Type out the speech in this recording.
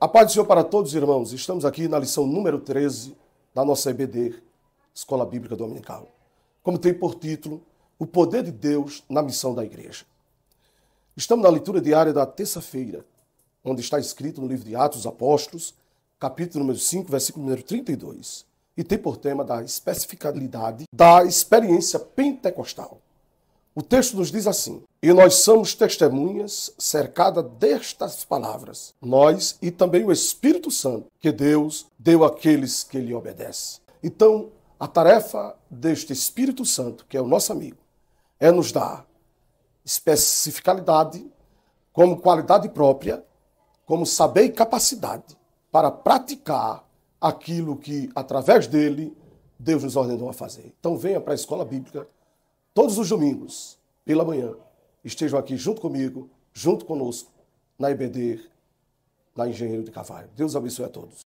A paz do Senhor para todos, irmãos. Estamos aqui na lição número 13 da nossa EBD, Escola Bíblica Dominical. Como tem por título, O Poder de Deus na Missão da Igreja. Estamos na leitura diária da terça-feira, onde está escrito no livro de Atos dos Apóstolos, capítulo número 5, versículo número 32, e tem por tema da especificabilidade da experiência pentecostal. O texto nos diz assim: E nós somos testemunhas cercada destas palavras, nós e também o Espírito Santo, que Deus deu àqueles que lhe obedecem. Então, a tarefa deste Espírito Santo, que é o nosso amigo, é nos dar especificidade, como qualidade própria, como saber e capacidade para praticar aquilo que, através dele, Deus nos ordenou a fazer. Então, venha para a escola bíblica todos os domingos, pela manhã, estejam aqui junto comigo, junto conosco, na IBD, na Engenheiro de Carvalho. Deus abençoe a todos.